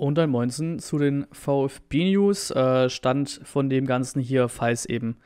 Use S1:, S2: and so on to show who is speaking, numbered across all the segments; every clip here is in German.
S1: Und dann Moinsen zu den VfB-News. Äh, Stand von dem Ganzen hier, falls eben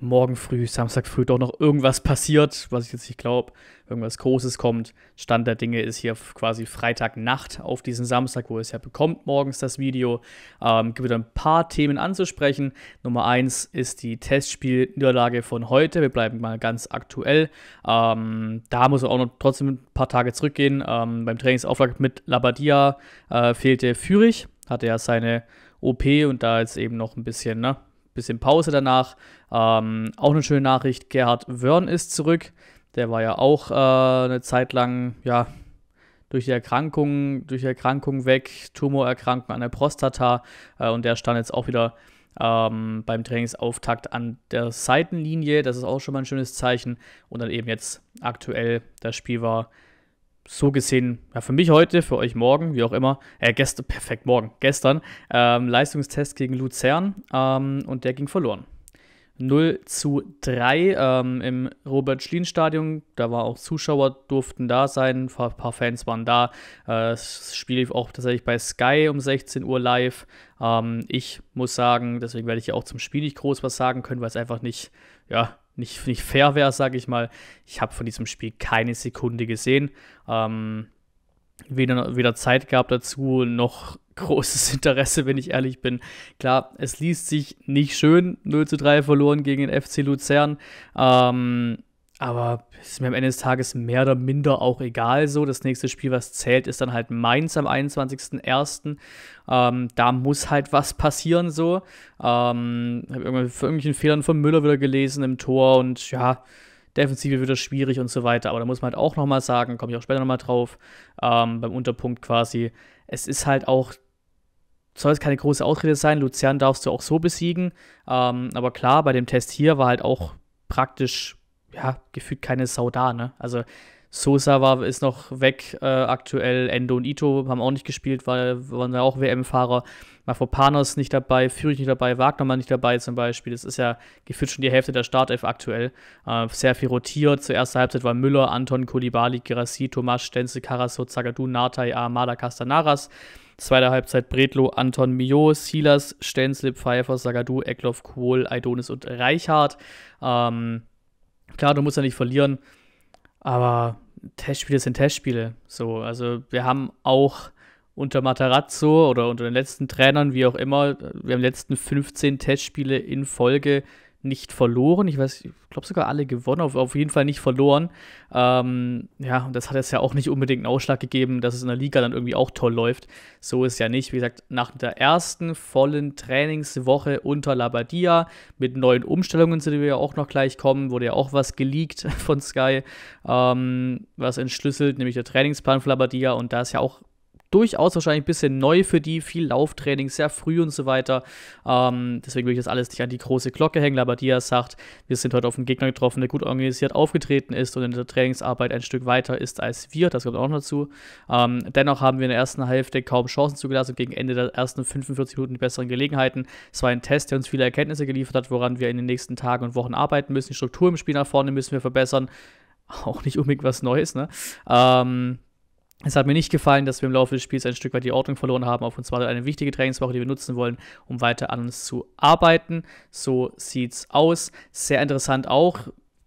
S1: morgen früh, Samstag früh doch noch irgendwas passiert, was ich jetzt nicht glaube, irgendwas Großes kommt. Stand der Dinge ist hier quasi Freitagnacht auf diesen Samstag, wo es ja bekommt morgens das Video. Ähm, gibt wieder ein paar Themen anzusprechen. Nummer eins ist die Testspielniederlage von heute. Wir bleiben mal ganz aktuell. Ähm, da muss er auch noch trotzdem ein paar Tage zurückgehen. Ähm, beim Trainingsauftrag mit Labadia äh, fehlte Fürich, hatte ja seine OP und da jetzt eben noch ein bisschen, ne? bisschen Pause danach. Ähm, auch eine schöne Nachricht, Gerhard Wörn ist zurück. Der war ja auch äh, eine Zeit lang, ja, durch die Erkrankung, durch die Erkrankung weg, Tumorerkrankung an der Prostata äh, und der stand jetzt auch wieder ähm, beim Trainingsauftakt an der Seitenlinie. Das ist auch schon mal ein schönes Zeichen. Und dann eben jetzt aktuell, das Spiel war so gesehen, ja, für mich heute, für euch morgen, wie auch immer, äh, gestern, perfekt, morgen, gestern, ähm, Leistungstest gegen Luzern ähm, und der ging verloren. 0 zu 3 ähm, im Robert-Schlien-Stadion. Da war auch Zuschauer, durften da sein, ein paar Fans waren da. Äh, das Spiel lief auch tatsächlich bei Sky um 16 Uhr live. Ähm, ich muss sagen, deswegen werde ich ja auch zum Spiel nicht groß was sagen können, weil es einfach nicht, ja, nicht, nicht fair wäre, sage ich mal. Ich habe von diesem Spiel keine Sekunde gesehen. Ähm, weder, weder Zeit gab dazu, noch großes Interesse, wenn ich ehrlich bin. Klar, es liest sich nicht schön, 0 zu 3 verloren gegen den FC Luzern. Ähm, aber ist mir am Ende des Tages mehr oder minder auch egal so. Das nächste Spiel, was zählt, ist dann halt Mainz am 21.01. Ähm, da muss halt was passieren so. Ähm, habe irgendwelchen Fehlern von Müller wieder gelesen im Tor und ja, Defensive wieder schwierig und so weiter. Aber da muss man halt auch nochmal sagen, komme ich auch später nochmal drauf, ähm, beim Unterpunkt quasi. Es ist halt auch soll es keine große Ausrede sein. Luzern darfst du auch so besiegen. Ähm, aber klar, bei dem Test hier war halt auch praktisch ja, gefühlt keine Sau da, ne? Also Sosa war, ist noch weg äh, aktuell, Endo und Ito haben auch nicht gespielt, weil waren ja auch WM-Fahrer. Mafopanos nicht dabei, Fürich nicht dabei, Wagnermann nicht dabei zum Beispiel. Das ist ja gefühlt schon die Hälfte der Startelf aktuell. Äh, sehr viel rotiert. Zur ersten Halbzeit war Müller, Anton, Kolibali, Gerassi, Tomas, Stenzel, Karaso, Zagadou, Natai, Amada, Castanaras. Zweite Halbzeit Bredlo, Anton Mio, Silas, Stenzel, Pfeiffer, Sagadou, Eckloff, Kohl, Aidonis und Reichhardt. Ähm, Klar, du musst ja nicht verlieren, aber Testspiele sind Testspiele. So, also wir haben auch unter Matarazzo oder unter den letzten Trainern, wie auch immer, wir haben letzten 15 Testspiele in Folge nicht verloren. Ich weiß, ich glaube sogar alle gewonnen, auf, auf jeden Fall nicht verloren. Ähm, ja, und das hat jetzt ja auch nicht unbedingt einen Ausschlag gegeben, dass es in der Liga dann irgendwie auch toll läuft. So ist ja nicht. Wie gesagt, nach der ersten vollen Trainingswoche unter Labadia mit neuen Umstellungen, zu denen wir ja auch noch gleich kommen, wurde ja auch was geleakt von Sky, ähm, was entschlüsselt, nämlich der Trainingsplan für Labadia. Und da ist ja auch durchaus wahrscheinlich ein bisschen neu für die, viel Lauftraining, sehr früh und so weiter. Ähm, deswegen will ich das alles nicht an die große Glocke hängen. Aber Diaz sagt, wir sind heute auf einen Gegner getroffen, der gut organisiert aufgetreten ist und in der Trainingsarbeit ein Stück weiter ist als wir. Das kommt auch noch dazu. Ähm, dennoch haben wir in der ersten Hälfte kaum Chancen zugelassen und gegen Ende der ersten 45 Minuten die besseren Gelegenheiten. Es war ein Test, der uns viele Erkenntnisse geliefert hat, woran wir in den nächsten Tagen und Wochen arbeiten müssen. Die Struktur im Spiel nach vorne müssen wir verbessern. Auch nicht unbedingt was Neues, ne? Ähm, es hat mir nicht gefallen, dass wir im Laufe des Spiels ein Stück weit die Ordnung verloren haben. Auf uns war eine wichtige Trainingswoche, die wir nutzen wollen, um weiter an uns zu arbeiten. So sieht's aus. Sehr interessant auch.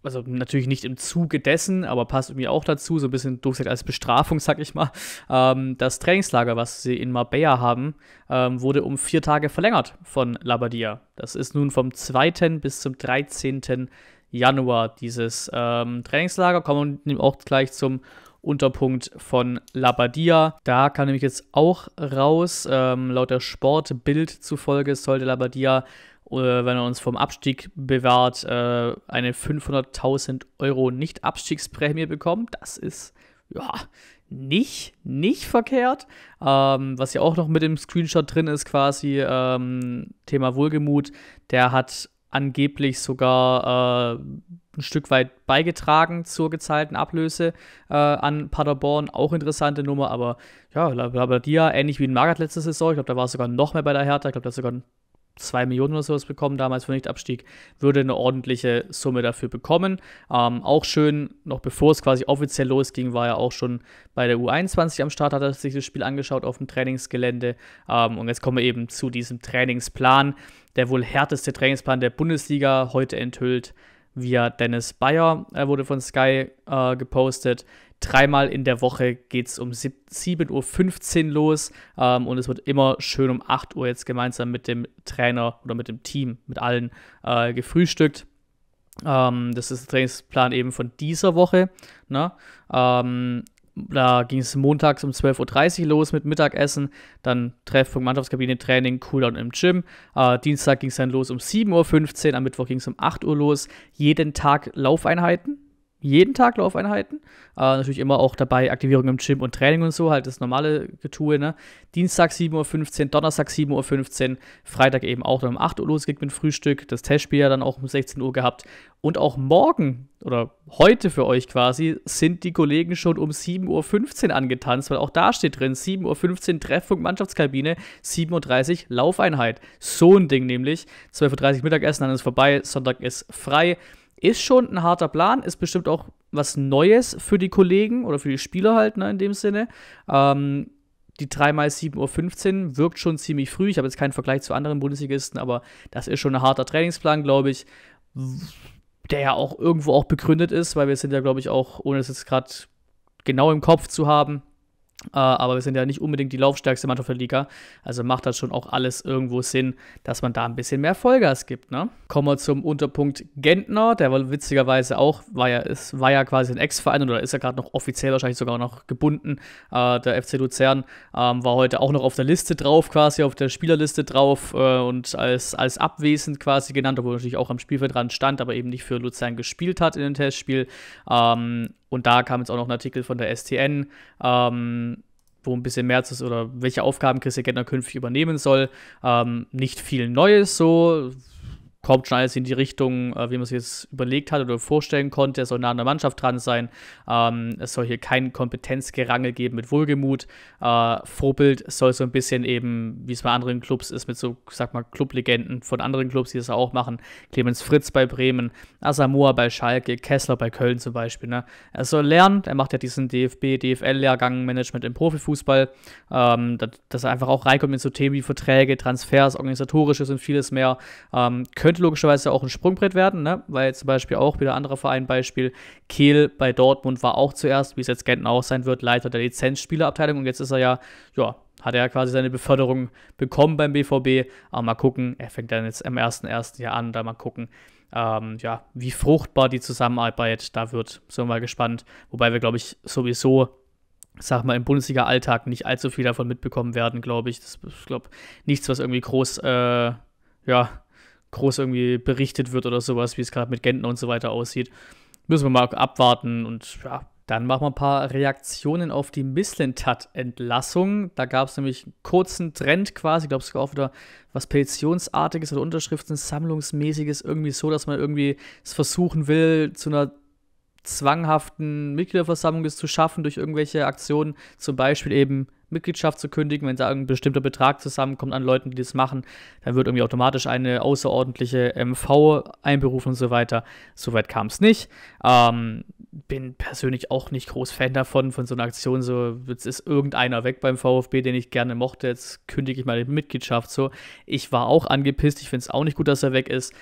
S1: Also natürlich nicht im Zuge dessen, aber passt irgendwie auch dazu, so ein bisschen durchsetzt als Bestrafung, sag ich mal. Ähm, das Trainingslager, was sie in Marbella haben, ähm, wurde um vier Tage verlängert von Labadia. Das ist nun vom 2. bis zum 13. Januar dieses ähm, Trainingslager. Kommen wir auch gleich zum Unterpunkt von Labadia. Da kann nämlich jetzt auch raus, ähm, laut der Sportbild zufolge sollte Labadia, äh, wenn er uns vom Abstieg bewahrt, äh, eine 500.000 Euro Nicht-Abstiegsprämie bekommen. Das ist, ja, nicht, nicht verkehrt. Ähm, was ja auch noch mit dem Screenshot drin ist, quasi ähm, Thema Wohlgemut, der hat angeblich sogar äh, ein Stück weit beigetragen zur gezahlten Ablöse äh, an Paderborn. Auch interessante Nummer, aber ja, Labadia, ähnlich wie in Magath letzte Saison. Ich glaube, da war es sogar noch mehr bei der Hertha. Ich glaube, da hat sogar 2 Millionen oder sowas bekommen damals für Nichtabstieg, würde eine ordentliche Summe dafür bekommen. Ähm, auch schön, noch bevor es quasi offiziell losging, war er auch schon bei der U21 am Start, hat er sich das Spiel angeschaut auf dem Trainingsgelände. Ähm, und jetzt kommen wir eben zu diesem Trainingsplan, der wohl härteste Trainingsplan der Bundesliga heute enthüllt via Dennis Bayer, er äh, wurde von Sky äh, gepostet. Dreimal in der Woche geht es um 7.15 Uhr los ähm, und es wird immer schön um 8 Uhr jetzt gemeinsam mit dem Trainer oder mit dem Team, mit allen äh, gefrühstückt. Ähm, das ist der Trainingsplan eben von dieser Woche. Ne? Ähm, da ging es montags um 12.30 Uhr los mit Mittagessen, dann Treffpunkt Mannschaftskabine, Training, Cooldown im Gym. Äh, Dienstag ging es dann los um 7.15 Uhr, am Mittwoch ging es um 8 Uhr los. Jeden Tag Laufeinheiten, jeden Tag Laufeinheiten. Äh, natürlich immer auch dabei Aktivierung im Gym und Training und so, halt das normale Getue. Ne? Dienstag 7.15 Uhr, Donnerstag 7.15 Uhr, Freitag eben auch dann um 8 Uhr losgeht mit Frühstück. Das Testspiel ja dann auch um 16 Uhr gehabt. Und auch morgen oder heute für euch quasi sind die Kollegen schon um 7.15 Uhr angetanzt, weil auch da steht drin 7.15 Uhr Treffpunkt Mannschaftskabine, 7.30 Uhr Laufeinheit. So ein Ding nämlich. 12.30 Uhr Mittagessen, dann ist vorbei. Sonntag ist frei. Ist schon ein harter Plan, ist bestimmt auch was Neues für die Kollegen oder für die Spieler halt, ne, in dem Sinne. Ähm, die 3 x 7.15 Uhr wirkt schon ziemlich früh. Ich habe jetzt keinen Vergleich zu anderen Bundesligisten, aber das ist schon ein harter Trainingsplan, glaube ich, der ja auch irgendwo auch begründet ist, weil wir sind ja, glaube ich, auch, ohne es jetzt gerade genau im Kopf zu haben, äh, aber wir sind ja nicht unbedingt die laufstärkste Mannschaft der Liga. Also macht das schon auch alles irgendwo Sinn, dass man da ein bisschen mehr Vollgas gibt. Ne? Kommen wir zum Unterpunkt Gentner. Der war witzigerweise auch, war ja, ist, war ja quasi ein Ex-Verein oder ist ja gerade noch offiziell wahrscheinlich sogar noch gebunden. Uh, der FC Luzern ähm, war heute auch noch auf der Liste drauf, quasi auf der Spielerliste drauf äh, und als, als abwesend quasi genannt, obwohl er natürlich auch am Spielfeld dran stand, aber eben nicht für Luzern gespielt hat in dem Testspiel. Ähm, und da kam jetzt auch noch ein Artikel von der STN, ähm, wo ein bisschen mehr zu oder welche Aufgaben Christian Gentner künftig übernehmen soll. Ähm, nicht viel Neues so, kommt schon alles in die Richtung, äh, wie man sich jetzt überlegt hat oder vorstellen konnte. Er soll nah an der Mannschaft dran sein. Ähm, es soll hier kein Kompetenzgerangel geben mit Wohlgemut. Äh, Vorbild soll so ein bisschen eben, wie es bei anderen Clubs ist, mit so, sag mal, Clublegenden von anderen Clubs, die das auch machen. Clemens Fritz bei Bremen, Asamoah bei Schalke, Kessler bei Köln zum Beispiel. Ne? Er soll lernen. Er macht ja diesen DFB, DFL-Lehrgang Management im Profifußball, ähm, dass, dass, er einfach auch reinkommt in so Themen wie Verträge, Transfers, organisatorisches und vieles mehr. Ähm, können könnte logischerweise auch ein Sprungbrett werden, ne? weil zum Beispiel auch wieder anderer Verein, Beispiel Kehl bei Dortmund war auch zuerst, wie es jetzt Genten auch sein wird, Leiter der Lizenzspielerabteilung und jetzt ist er ja, ja, hat er ja quasi seine Beförderung bekommen beim BVB. Aber mal gucken, er fängt dann jetzt am 1.1. Jahr an, da mal gucken, ähm, ja, wie fruchtbar die Zusammenarbeit da wird. Sind wir mal gespannt. Wobei wir, glaube ich, sowieso sag mal, im Bundesliga-Alltag nicht allzu viel davon mitbekommen werden, glaube ich. Das ist, glaube nichts, was irgendwie groß, äh, ja, groß irgendwie berichtet wird oder sowas, wie es gerade mit Gentner und so weiter aussieht. Müssen wir mal abwarten und ja, dann machen wir ein paar Reaktionen auf die misslintat entlassung Da gab es nämlich einen kurzen Trend quasi, ich glaube sogar auch wieder was Petitionsartiges oder Unterschriften, Sammlungsmäßiges, irgendwie so, dass man irgendwie es versuchen will, zu einer zwanghaften Mitgliederversammlung ist zu schaffen, durch irgendwelche Aktionen, zum Beispiel eben Mitgliedschaft zu kündigen, wenn da ein bestimmter Betrag zusammenkommt an Leuten, die das machen, dann wird irgendwie automatisch eine außerordentliche MV einberufen und so weiter. Soweit kam es nicht. Ähm, bin persönlich auch nicht groß Fan davon, von so einer Aktion, so jetzt ist irgendeiner weg beim VfB, den ich gerne mochte, jetzt kündige ich meine Mitgliedschaft so. Ich war auch angepisst, ich finde es auch nicht gut, dass er weg ist,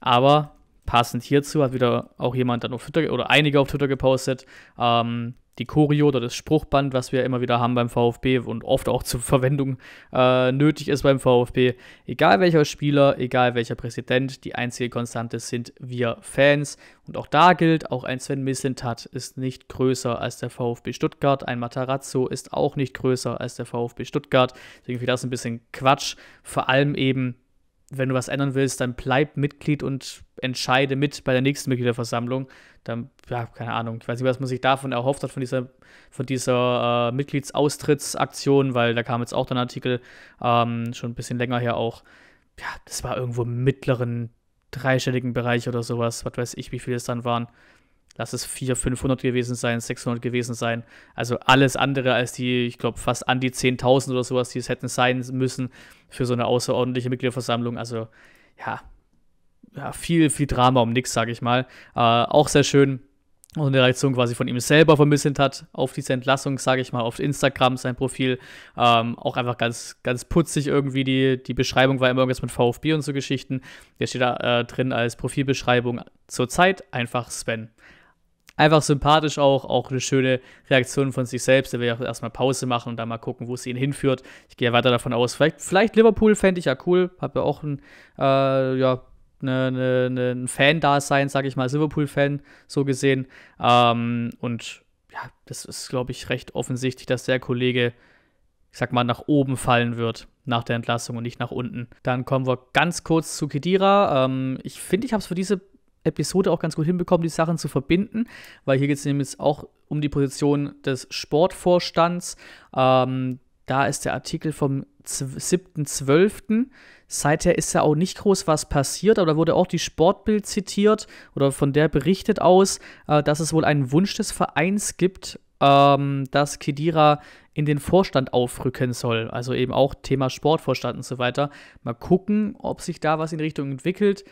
S1: aber passend hierzu hat wieder auch jemand dann auf Twitter oder einige auf Twitter gepostet, ähm, die Choreo oder das Spruchband, was wir immer wieder haben beim VfB und oft auch zur Verwendung äh, nötig ist beim VfB. Egal welcher Spieler, egal welcher Präsident, die einzige Konstante sind wir Fans. Und auch da gilt, auch ein Sven Mislintat ist nicht größer als der VfB Stuttgart. Ein Matarazzo ist auch nicht größer als der VfB Stuttgart. Deswegen finde ich das ein bisschen Quatsch. Vor allem eben, wenn du was ändern willst, dann bleib Mitglied und entscheide mit bei der nächsten Mitgliederversammlung. Dann, ja, keine Ahnung, ich weiß nicht, was man sich davon erhofft hat, von dieser, von dieser äh, Mitgliedsaustrittsaktion, weil da kam jetzt auch dann ein Artikel, ähm, schon ein bisschen länger her auch. Ja, das war irgendwo im mittleren dreistelligen Bereich oder sowas, was weiß ich, wie viele es dann waren lass es 400, 500 gewesen sein, 600 gewesen sein. Also alles andere als die, ich glaube, fast an die 10.000 oder sowas, die es hätten sein müssen für so eine außerordentliche Mitgliederversammlung. Also ja, ja viel, viel Drama um nichts, sage ich mal. Äh, auch sehr schön. Und eine Reaktion quasi von ihm selber vermisselt hat auf diese Entlassung, sage ich mal, auf Instagram, sein Profil. Ähm, auch einfach ganz, ganz putzig irgendwie. Die, die Beschreibung war immer irgendwas mit VfB und so Geschichten. Der steht da äh, drin als Profilbeschreibung zurzeit einfach Sven einfach sympathisch auch, auch eine schöne Reaktion von sich selbst. Er will ja auch erstmal Pause machen und dann mal gucken, wo es ihn hinführt. Ich gehe ja weiter davon aus, vielleicht, vielleicht Liverpool fände ich ja cool. Habe ja auch ein, äh, ja, ne, ne, ne Fan-Dasein, sage ich mal, Liverpool-Fan so gesehen. Ähm, und ja, das ist, glaube ich, recht offensichtlich, dass der Kollege, ich sag mal, nach oben fallen wird nach der Entlassung und nicht nach unten. Dann kommen wir ganz kurz zu Kedira. Ähm, ich finde, ich habe es für diese Episode auch ganz gut hinbekommen, die Sachen zu verbinden, weil hier geht es nämlich auch um die Position des Sportvorstands. Ähm, da ist der Artikel vom 7.12. Seither ist ja auch nicht groß was passiert, aber da wurde auch die Sportbild zitiert oder von der berichtet aus, äh, dass es wohl einen Wunsch des Vereins gibt, ähm, dass Kedira in den Vorstand aufrücken soll. Also eben auch Thema Sportvorstand und so weiter. Mal gucken, ob sich da was in die Richtung entwickelt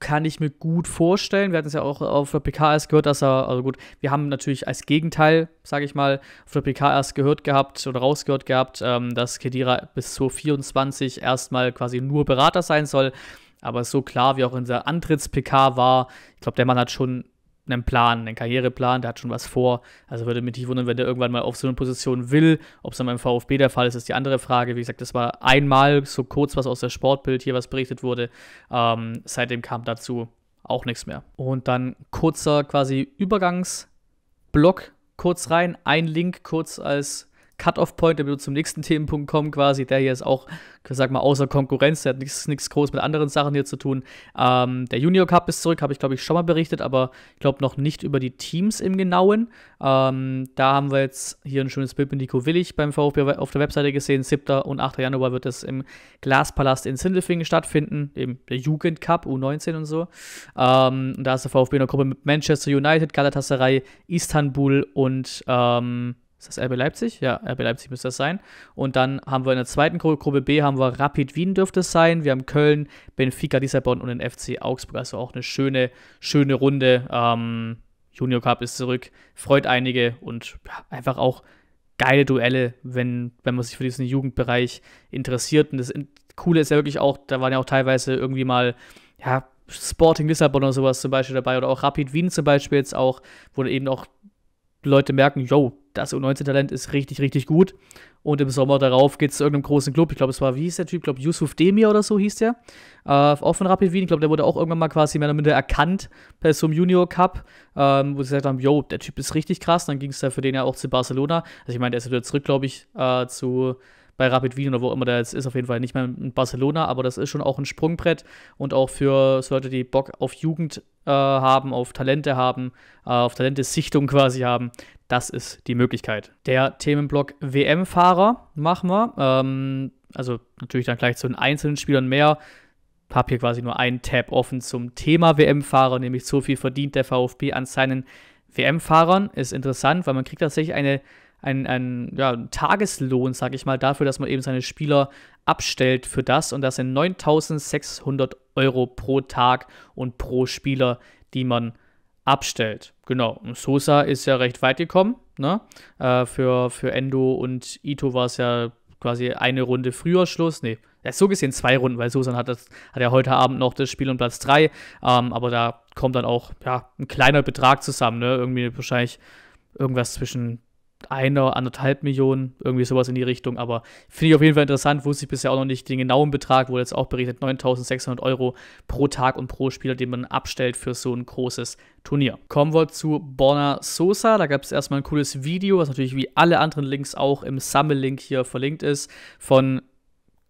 S1: kann ich mir gut vorstellen. Wir hatten es ja auch auf der PK erst gehört, dass er, also gut, wir haben natürlich als Gegenteil, sage ich mal, auf der PK erst gehört gehabt oder rausgehört gehabt, ähm, dass Kedira bis zu 24 erstmal quasi nur Berater sein soll. Aber so klar, wie auch in der Antritts-PK war, ich glaube, der Mann hat schon einen Plan, einen Karriereplan, der hat schon was vor. Also würde mich nicht wundern, wenn der irgendwann mal auf so eine Position will. Ob es dann beim VfB der Fall ist, ist die andere Frage. Wie gesagt, das war einmal so kurz was aus der Sportbild hier, was berichtet wurde. Ähm, seitdem kam dazu auch nichts mehr. Und dann kurzer quasi Übergangsblock kurz rein, ein Link kurz als Cut-off-Point, damit wir zum nächsten Themenpunkt kommen quasi. Der hier ist auch, sag mal, außer Konkurrenz, der hat nichts, groß mit anderen Sachen hier zu tun. Ähm, der Junior Cup ist zurück, habe ich glaube ich schon mal berichtet, aber ich glaube noch nicht über die Teams im Genauen. Ähm, da haben wir jetzt hier ein schönes Bild mit Nico Willig beim VfB auf der Webseite gesehen. 7. und 8. Januar wird es im Glaspalast in Sindelfingen stattfinden, eben der Jugend Cup, U19 und so. Ähm, und da ist der VfB in der Gruppe mit Manchester United, Galatasaray, Istanbul und ähm, ist das RB Leipzig? Ja, RB Leipzig müsste das sein. Und dann haben wir in der zweiten Gruppe, Gruppe B, haben wir Rapid Wien dürfte es sein. Wir haben Köln, Benfica, Lissabon und den FC Augsburg. Also auch eine schöne, schöne Runde. Ähm, Junior Cup ist zurück, freut einige und ja, einfach auch geile Duelle, wenn, wenn man sich für diesen Jugendbereich interessiert. Und das Coole ist ja wirklich auch, da waren ja auch teilweise irgendwie mal, ja, Sporting Lissabon oder sowas zum Beispiel dabei oder auch Rapid Wien zum Beispiel jetzt auch, wo eben auch Leute merken, yo, das U19-Talent ist richtig, richtig gut. Und im Sommer darauf geht es zu irgendeinem großen Club. Ich glaube, es war, wie hieß der Typ? Ich glaube, Yusuf Demir oder so hieß der. Äh, auch von Rapid Wien. Ich glaube, der wurde auch irgendwann mal quasi mehr oder minder erkannt bei so einem Junior Cup, ähm, wo sie gesagt haben, yo, der Typ ist richtig krass. Dann ging es da für den ja auch zu Barcelona. Also ich meine, der ist wieder zurück, glaube ich, äh, zu bei Rapid Wien oder wo immer der jetzt ist, auf jeden Fall nicht mehr in Barcelona, aber das ist schon auch ein Sprungbrett und auch für so Leute, die Bock auf Jugend äh, haben, auf Talente haben, äh, auf Talentesichtung quasi haben. Das ist die Möglichkeit. Der Themenblock WM-Fahrer machen wir. Ähm, also natürlich dann gleich zu den einzelnen Spielern mehr. Habe hier quasi nur einen Tab offen zum Thema WM-Fahrer, nämlich so viel verdient der VfB an seinen WM-Fahrern. Ist interessant, weil man kriegt tatsächlich eine ein, ein ja, Tageslohn, sag ich mal, dafür, dass man eben seine Spieler abstellt für das. Und das sind 9600 Euro pro Tag und pro Spieler, die man abstellt. Genau. Und Sosa ist ja recht weit gekommen. Ne? Äh, für, für Endo und Ito war es ja quasi eine Runde früher Schluss. Nee, ja, so gesehen zwei Runden, weil Sosa hat, das, hat ja heute Abend noch das Spiel und Platz 3. Ähm, aber da kommt dann auch ja, ein kleiner Betrag zusammen. Ne? Irgendwie wahrscheinlich irgendwas zwischen einer, anderthalb Millionen, irgendwie sowas in die Richtung. Aber finde ich auf jeden Fall interessant. Wusste ich bisher auch noch nicht den genauen Betrag, wurde jetzt auch berichtet: 9600 Euro pro Tag und pro Spieler, den man abstellt für so ein großes Turnier. Kommen wir zu Borna Sosa. Da gab es erstmal ein cooles Video, was natürlich wie alle anderen Links auch im Sammellink hier verlinkt ist, von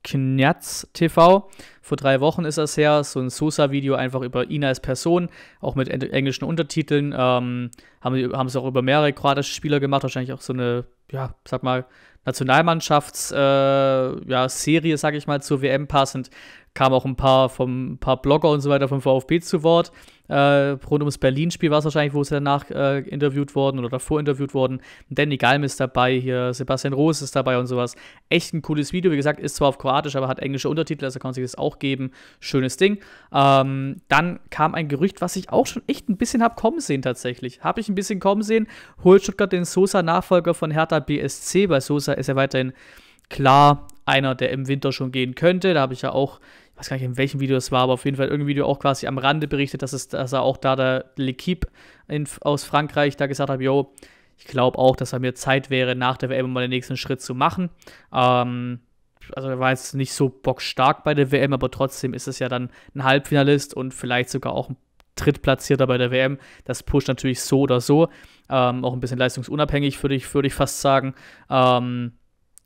S1: Knjatz TV. Vor drei Wochen ist das her, so ein Sosa-Video einfach über ihn als Person, auch mit englischen Untertiteln. Ähm, haben, haben es auch über mehrere kroatische Spieler gemacht, wahrscheinlich auch so eine, ja, sag mal, Nationalmannschaftsserie, äh, ja, Serie, sag ich mal, zur WM passend, kamen auch ein paar vom ein paar Blogger und so weiter vom VfB zu Wort. Äh, rund ums Berlin-Spiel war es wahrscheinlich, wo sie danach äh, interviewt wurden oder davor interviewt wurden. Danny Galm ist dabei, hier Sebastian Roos ist dabei und sowas. Echt ein cooles Video. Wie gesagt, ist zwar auf Kroatisch, aber hat englische Untertitel, also kann man sich das auch geben. Schönes Ding. Ähm, dann kam ein Gerücht, was ich auch schon echt ein bisschen habe kommen sehen tatsächlich. Habe ich ein bisschen kommen sehen. Holt Stuttgart den Sosa-Nachfolger von Hertha BSC bei Sosa er, ist er weiterhin klar einer, der im Winter schon gehen könnte. Da habe ich ja auch, ich weiß gar nicht, in welchem Video es war, aber auf jeden Fall irgendein Video auch quasi am Rande berichtet, dass, es, dass er auch da der L'Equipe aus Frankreich da gesagt hat, yo, ich glaube auch, dass er mir Zeit wäre, nach der WM mal den nächsten Schritt zu machen. Ähm, also er war jetzt nicht so bockstark bei der WM, aber trotzdem ist es ja dann ein Halbfinalist und vielleicht sogar auch ein Drittplatzierter bei der WM. Das pusht natürlich so oder so. Ähm, auch ein bisschen leistungsunabhängig, würde ich, würd ich fast sagen. Ähm,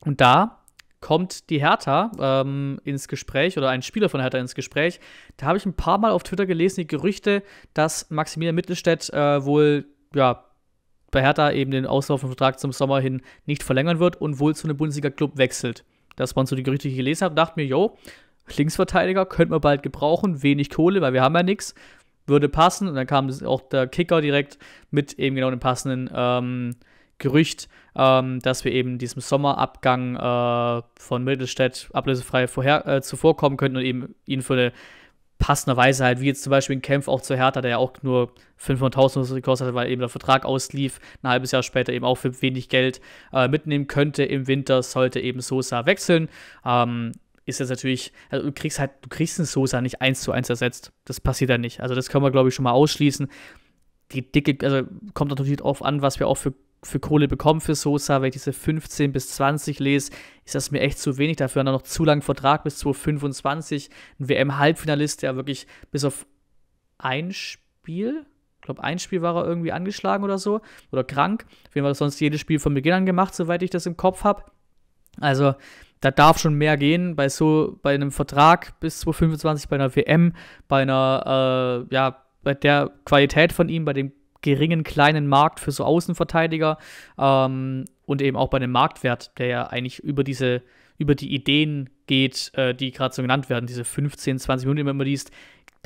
S1: und da kommt die Hertha ähm, ins Gespräch oder ein Spieler von Hertha ins Gespräch. Da habe ich ein paar Mal auf Twitter gelesen, die Gerüchte, dass Maximilian Mittelstädt äh, wohl ja, bei Hertha eben den auslaufenden Vertrag zum Sommer hin nicht verlängern wird und wohl zu einem Bundesliga-Club wechselt. Das waren so die Gerüchte, die ich gelesen habe. Dachte mir, yo, Linksverteidiger könnte man bald gebrauchen, wenig Kohle, weil wir haben ja nichts würde passen. Und dann kam auch der Kicker direkt mit eben genau dem passenden ähm, Gerücht, ähm, dass wir eben diesem Sommerabgang äh, von Mittelstädt ablösefrei vorher, äh, zuvorkommen könnten und eben ihn für eine passende Weise halt, wie jetzt zum Beispiel ein Kempf auch zu Hertha, der ja auch nur 500.000 gekostet hat, weil eben der Vertrag auslief, ein halbes Jahr später eben auch für wenig Geld äh, mitnehmen könnte im Winter, sollte eben Sosa wechseln. Ähm, ist das natürlich, also du kriegst halt, du kriegst einen Sosa nicht eins zu eins ersetzt. Das passiert ja nicht. Also das können wir, glaube ich, schon mal ausschließen. Die dicke, also kommt natürlich drauf an, was wir auch für, für Kohle bekommen für Sosa. Wenn ich diese 15 bis 20 lese, ist das mir echt zu wenig. Dafür haben wir noch zu langen Vertrag bis 2025. Ein WM-Halbfinalist, der wirklich bis auf ein Spiel, ich glaube, ein Spiel war er irgendwie angeschlagen oder so, oder krank. Auf jeden Fall sonst jedes Spiel von Beginn an gemacht, soweit ich das im Kopf habe. Also, da darf schon mehr gehen. Bei so, bei einem Vertrag bis 2025, bei einer WM, bei einer, äh, ja, bei der Qualität von ihm, bei dem geringen kleinen Markt für so Außenverteidiger ähm, und eben auch bei dem Marktwert, der ja eigentlich über diese, über die Ideen geht, äh, die gerade so genannt werden, diese 15, 20 Millionen, die man immer liest,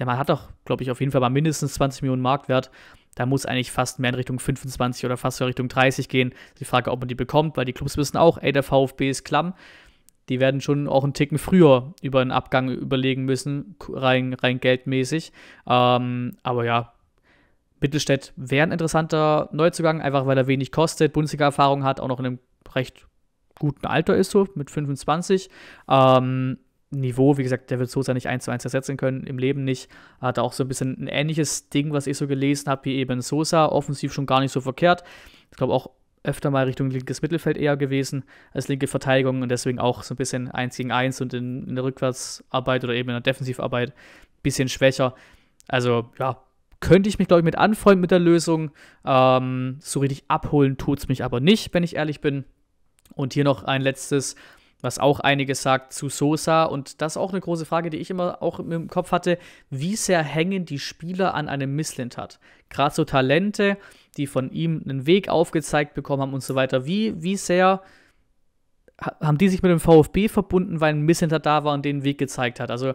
S1: der Mann hat doch, glaube ich, auf jeden Fall mal mindestens 20 Millionen Marktwert. Da muss eigentlich fast mehr in Richtung 25 oder fast in Richtung 30 gehen. Die Frage, ob man die bekommt, weil die Clubs wissen auch, ey, der VfB ist klamm die werden schon auch einen Ticken früher über einen Abgang überlegen müssen, rein, rein geldmäßig. Ähm, aber ja, Mittelstädt wäre ein interessanter Neuzugang, einfach weil er wenig kostet, Bundesliga-Erfahrung hat, auch noch in einem recht guten Alter ist, so mit 25. Ähm, Niveau, wie gesagt, der wird Sosa nicht eins zu eins ersetzen können, im Leben nicht. Hat auch so ein bisschen ein ähnliches Ding, was ich so gelesen habe, wie eben Sosa, offensiv schon gar nicht so verkehrt. Ich glaube auch öfter mal Richtung linkes Mittelfeld eher gewesen als linke Verteidigung und deswegen auch so ein bisschen 1 gegen 1 und in, in der Rückwärtsarbeit oder eben in der Defensivarbeit ein bisschen schwächer. Also ja, könnte ich mich, glaube ich, mit anfreunden mit der Lösung. Ähm, so richtig abholen tut es mich aber nicht, wenn ich ehrlich bin. Und hier noch ein letztes, was auch einige sagt, zu Sosa. Und das ist auch eine große Frage, die ich immer auch im Kopf hatte. Wie sehr hängen die Spieler an einem Misslint hat? Gerade so Talente, die von ihm einen Weg aufgezeigt bekommen haben und so weiter. Wie, wie sehr haben die sich mit dem VfB verbunden, weil ein Missinter da war und den Weg gezeigt hat? Also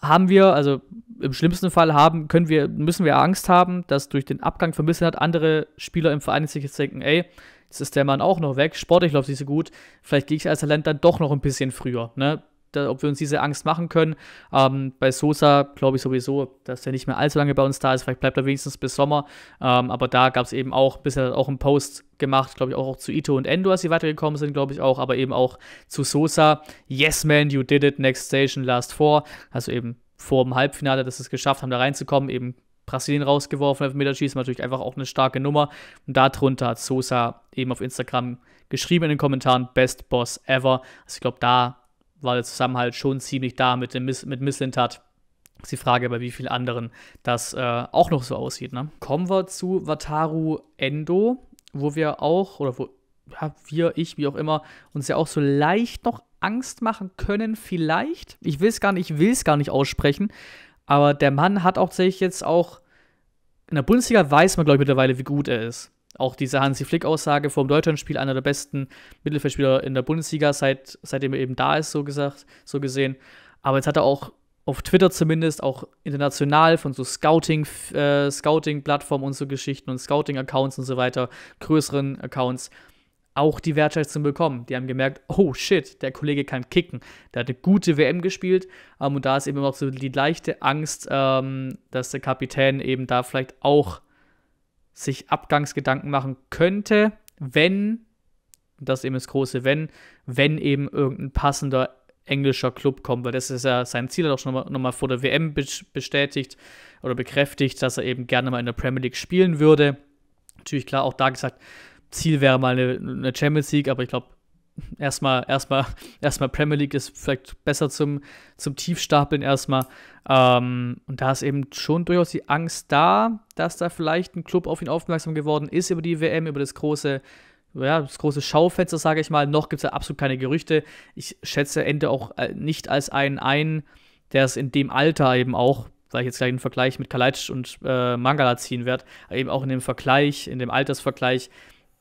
S1: haben wir, also im schlimmsten Fall haben, können wir, müssen wir Angst haben, dass durch den Abgang von Missinter andere Spieler im Verein sich jetzt denken, ey, jetzt ist der Mann auch noch weg, sportlich läuft nicht so gut, vielleicht gehe ich als Talent dann doch noch ein bisschen früher. Ne? da, ob wir uns diese Angst machen können. Ähm, bei Sosa glaube ich sowieso, dass der nicht mehr allzu lange bei uns da ist. Vielleicht bleibt er wenigstens bis Sommer. Ähm, aber da gab es eben auch bisher auch einen Post gemacht, glaube ich, auch, auch, zu Ito und Endo, als sie weitergekommen sind, glaube ich auch, aber eben auch zu Sosa. Yes, man, you did it, next station, last four. Also eben vor dem Halbfinale, dass sie es geschafft haben, da reinzukommen, eben Brasilien rausgeworfen, Elfmeterschießen, natürlich einfach auch eine starke Nummer. Und darunter hat Sosa eben auf Instagram geschrieben in den Kommentaren, Best Boss ever. Also ich glaube, da war der Zusammenhalt schon ziemlich da mit, dem Miss, mit Misslintat. Ist die Frage, bei wie vielen anderen das äh, auch noch so aussieht. Ne? Kommen wir zu Wataru Endo, wo wir auch, oder wo ja, wir, ich, wie auch immer, uns ja auch so leicht noch Angst machen können, vielleicht. Ich will es gar nicht, ich will es gar nicht aussprechen. Aber der Mann hat auch tatsächlich jetzt auch in der Bundesliga weiß man, glaube ich, mittlerweile, wie gut er ist. Auch diese Hansi Flick-Aussage vom Deutschlandspiel, einer der besten Mittelfeldspieler in der Bundesliga, seit, seitdem er eben da ist, so gesagt, so gesehen. Aber jetzt hat er auch auf Twitter zumindest, auch international von so Scouting, äh, Scouting-Plattformen und so Geschichten und Scouting-Accounts und so weiter, größeren Accounts, auch die Wertschätzung bekommen. Die haben gemerkt, oh shit, der Kollege kann kicken. Der hat eine gute WM gespielt. Ähm, und da ist eben auch so die leichte Angst, ähm, dass der Kapitän eben da vielleicht auch sich Abgangsgedanken machen könnte, wenn, das eben das große Wenn, wenn eben irgendein passender englischer Club kommt, weil das ist ja sein Ziel, hat auch schon nochmal noch vor der WM bestätigt oder bekräftigt, dass er eben gerne mal in der Premier League spielen würde. Natürlich klar, auch da gesagt, Ziel wäre mal eine, eine Champions League, aber ich glaube, erstmal, erstmal, erstmal Premier League ist vielleicht besser zum, zum Tiefstapeln erstmal. Ähm, und da ist eben schon durchaus die Angst da, dass da vielleicht ein Club auf ihn aufmerksam geworden ist über die WM, über das große, ja, das große Schaufenster, sage ich mal. Noch gibt es da absolut keine Gerüchte. Ich schätze Ende auch äh, nicht als einen ein, der es in dem Alter eben auch weil ich jetzt gleich einen Vergleich mit Kalajdzic und äh, Mangala ziehen werde, eben auch in dem Vergleich, in dem Altersvergleich,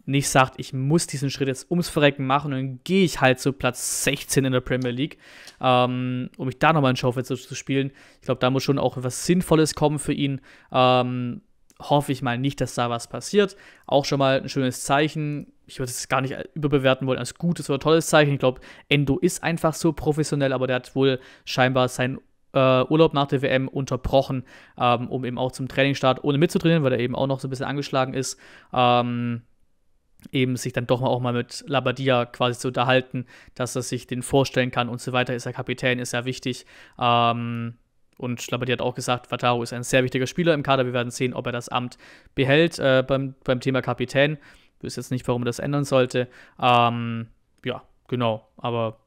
S1: nicht sagt, ich muss diesen Schritt jetzt ums Verrecken machen und dann gehe ich halt zu Platz 16 in der Premier League, ähm, um mich da nochmal in Schaufenster zu spielen. Ich glaube, da muss schon auch etwas Sinnvolles kommen für ihn. Ähm, hoffe ich mal nicht, dass da was passiert. Auch schon mal ein schönes Zeichen. Ich würde es gar nicht überbewerten wollen als gutes oder tolles Zeichen. Ich glaube, Endo ist einfach so professionell, aber der hat wohl scheinbar seinen Uh, äh, Urlaub nach der WM unterbrochen, ähm, um eben auch zum Trainingstart ohne mitzutrainieren, weil er eben auch noch so ein bisschen angeschlagen ist. Um, ähm, eben sich dann doch mal auch mal mit Labadia quasi zu unterhalten, dass er sich den vorstellen kann und so weiter. Ist er Kapitän, ist er wichtig. Ähm, und Labadia hat auch gesagt, Vataro ist ein sehr wichtiger Spieler im Kader. Wir werden sehen, ob er das Amt behält äh, beim, beim Thema Kapitän. Ich wüsste jetzt nicht, warum er das ändern sollte. Ähm, ja, genau. Aber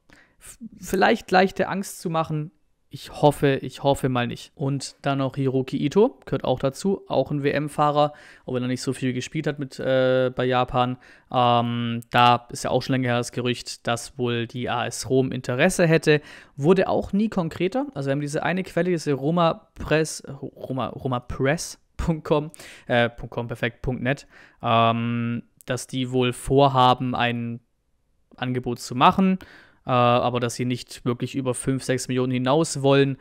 S1: vielleicht leichte Angst zu machen, ich hoffe, ich hoffe mal nicht. Und dann noch Hiroki Ito, gehört auch dazu, auch ein WM-Fahrer, obwohl wenn er nicht so viel gespielt hat mit, äh, bei Japan. Ähm, da ist ja auch schon länger das Gerücht, dass wohl die AS Rom Interesse hätte. Wurde auch nie konkreter. Also wir haben diese eine Quelle, diese Roma Press, Roma, Roma Press. äh, .com, perfekt, .net, ähm, dass die wohl vorhaben, ein Angebot zu machen äh, aber dass sie nicht wirklich über 5, 6 Millionen hinaus wollen.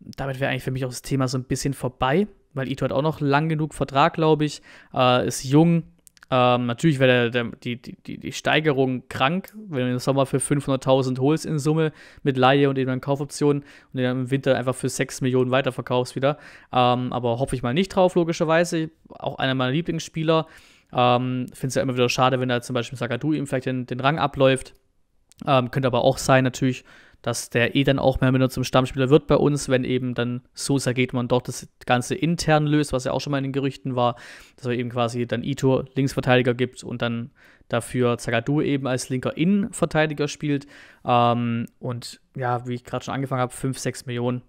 S1: Damit wäre eigentlich für mich auch das Thema so ein bisschen vorbei, weil Ito hat auch noch lang genug Vertrag, glaube ich, äh, ist jung. Ähm, natürlich wäre die, die, die Steigerung krank, wenn du im Sommer für 500.000 holst in Summe mit Laie und eben dann Kaufoptionen und dann im Winter einfach für 6 Millionen weiterverkaufst wieder. Ähm, aber hoffe ich mal nicht drauf, logischerweise. Auch einer meiner Lieblingsspieler. Ähm, Finde es ja immer wieder schade, wenn da zum Beispiel Sagadu ihm vielleicht den, den Rang abläuft. Ähm, könnte aber auch sein, natürlich, dass der eh dann auch mehr oder zum Stammspieler wird bei uns, wenn eben dann Sosa geht, man dort das Ganze intern löst, was ja auch schon mal in den Gerüchten war, dass er eben quasi dann Ito Linksverteidiger gibt und dann dafür Zagadou eben als linker Innenverteidiger spielt. Ähm, und ja, wie ich gerade schon angefangen habe, 5, 6 Millionen.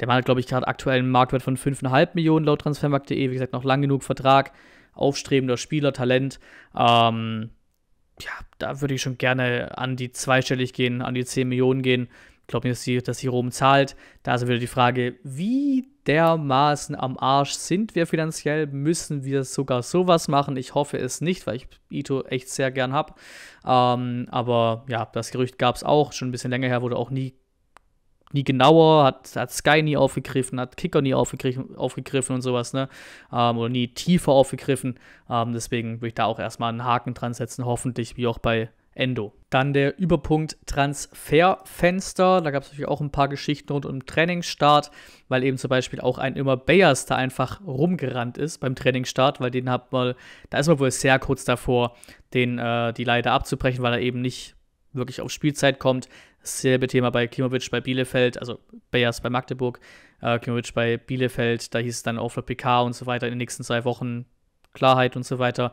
S1: Der Mann hat, glaube ich, gerade aktuell einen Marktwert von 5,5 Millionen laut Transfermarkt.de. Wie gesagt, noch lang genug Vertrag, aufstrebender Spieler, Talent. Ähm, ja, da würde ich schon gerne an die zweistellig gehen, an die 10 Millionen gehen. Ich glaube nicht, dass die, dass die Rom zahlt. Da ist wieder die Frage, wie dermaßen am Arsch sind wir finanziell? Müssen wir sogar sowas machen? Ich hoffe es nicht, weil ich Ito echt sehr gern habe. Ähm, aber ja, das Gerücht gab es auch. Schon ein bisschen länger her wurde auch nie nie genauer, hat, hat Sky nie aufgegriffen, hat Kicker nie aufgegriffen, aufgegriffen und sowas, ne? Ähm, oder nie tiefer aufgegriffen. Ähm, deswegen würde ich da auch erstmal einen Haken dran setzen, hoffentlich, wie auch bei Endo. Dann der Überpunkt Transferfenster. Da gab es natürlich auch ein paar Geschichten rund um Trainingsstart, weil eben zum Beispiel auch ein immer Bayers da einfach rumgerannt ist beim Trainingsstart, weil den hat man, da ist man wohl sehr kurz davor, den, äh, die Leiter abzubrechen, weil er eben nicht wirklich auf Spielzeit kommt, Selbe Thema bei Klimovic bei Bielefeld, also Bayers bei Magdeburg, äh, Klimovic bei Bielefeld, da hieß es dann auch für PK und so weiter in den nächsten zwei Wochen Klarheit und so weiter.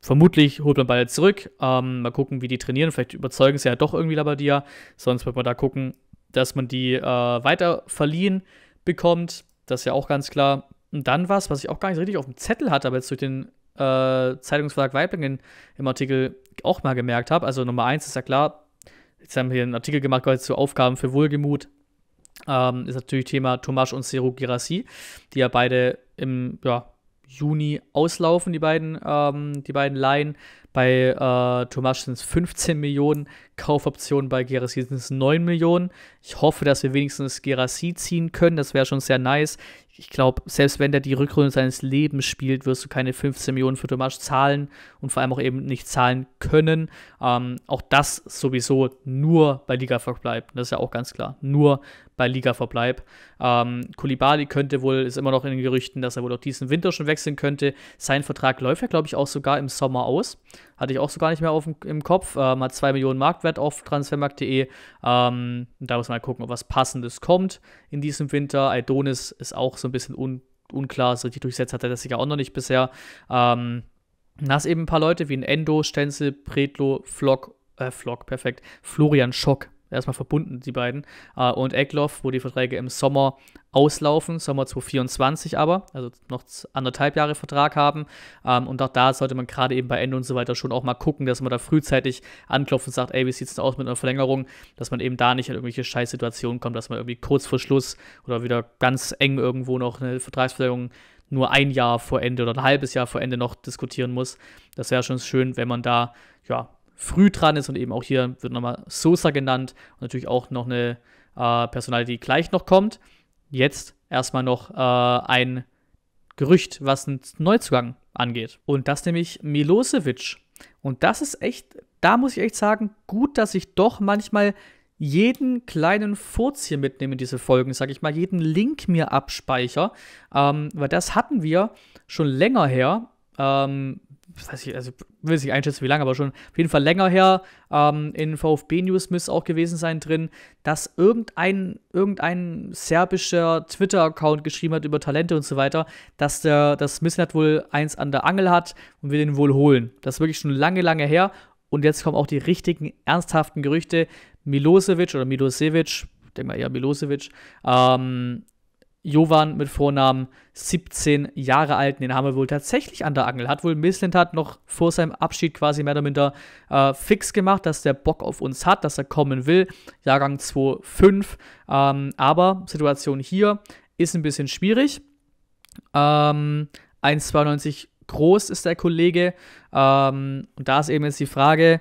S1: Vermutlich holt man beide zurück. Ähm, mal gucken, wie die trainieren. Vielleicht überzeugen sie ja doch irgendwie Labadia. Sonst wird man da gucken, dass man die äh, weiter verliehen bekommt. Das ist ja auch ganz klar. Und dann was, was ich auch gar nicht richtig auf dem Zettel hatte, aber jetzt durch den äh, Zeitungsverlag Weiblingen im Artikel auch mal gemerkt habe. Also Nummer eins ist ja klar, jetzt haben wir hier einen Artikel gemacht gerade zu Aufgaben für Wohlgemut. Ähm, ist natürlich Thema Tomasch und Seru Girassi, die ja beide im ja, Juni auslaufen, die beiden, ähm, die beiden Laien. Bei äh, Tomasch sind es 15 Millionen, Kaufoptionen bei Gerassi sind es 9 Millionen. Ich hoffe, dass wir wenigstens Gerassi ziehen können, das wäre schon sehr nice ich glaube, selbst wenn der die Rückrunde seines Lebens spielt, wirst du keine 15 Millionen für Tomasch zahlen und vor allem auch eben nicht zahlen können. Ähm, auch das sowieso nur bei Liga-Verbleib. Das ist ja auch ganz klar. Nur bei Liga-Verbleib. Ähm, Kulibali könnte wohl, ist immer noch in den Gerüchten, dass er wohl auch diesen Winter schon wechseln könnte. Sein Vertrag läuft ja, glaube ich, auch sogar im Sommer aus. Hatte ich auch so gar nicht mehr auf, im Kopf. Ähm, hat 2 Millionen Marktwert auf transfermarkt.de. Ähm, da muss man mal gucken, ob was Passendes kommt in diesem Winter. Aidonis ist auch so ein bisschen un unklar so richtig durchsetzt hat er das ja auch noch nicht bisher. Ähm, da hast eben ein paar Leute wie ein Endo, Stenzel, Predlo, Flock, äh, Flock, perfekt, Florian Schock, erstmal verbunden, die beiden. Äh, und Eckloff, wo die Verträge im Sommer auslaufen, Sommer 2024 aber, also noch anderthalb Jahre Vertrag haben. Ähm, und auch da sollte man gerade eben bei Ende und so weiter schon auch mal gucken, dass man da frühzeitig anklopft und sagt, ey, wie sieht es denn aus mit einer Verlängerung, dass man eben da nicht in irgendwelche Scheißsituationen kommt, dass man irgendwie kurz vor Schluss oder wieder ganz eng irgendwo noch eine Vertragsverlängerung nur ein Jahr vor Ende oder ein halbes Jahr vor Ende noch diskutieren muss. Das wäre schon schön, wenn man da ja früh dran ist und eben auch hier wird nochmal Sosa genannt und natürlich auch noch eine äh, Personal, die gleich noch kommt. Jetzt erstmal noch äh, ein Gerücht, was einen Neuzugang angeht. Und das nämlich Milosevic. Und das ist echt, da muss ich echt sagen, gut, dass ich doch manchmal jeden kleinen Furz hier mitnehme in diese Folgen, sag ich mal, jeden Link mir abspeicher, ähm, weil das hatten wir schon länger her, ähm, weiß ich, also will ich nicht einschätzen, wie lange, aber schon auf jeden Fall länger her ähm, in VfB News müsste auch gewesen sein drin, dass irgendein, irgendein serbischer Twitter-Account geschrieben hat über Talente und so weiter, dass der, dass Mislat wohl eins an der Angel hat und wir den wohl holen. Das ist wirklich schon lange, lange her. Und jetzt kommen auch die richtigen, ernsthaften Gerüchte. Milosevic oder Milosevic, ich denke mal eher Milosevic, ähm, Jovan mit Vornamen 17 Jahre alt. Den haben wir wohl tatsächlich an der Angel. Hat wohl Mislintat noch vor seinem Abschied quasi mehr oder minder äh, fix gemacht, dass der Bock auf uns hat, dass er kommen will. Jahrgang 2,5. Ähm, aber Situation hier ist ein bisschen schwierig. Ähm, 1,92 groß ist der Kollege. Ähm, und da ist eben jetzt die Frage,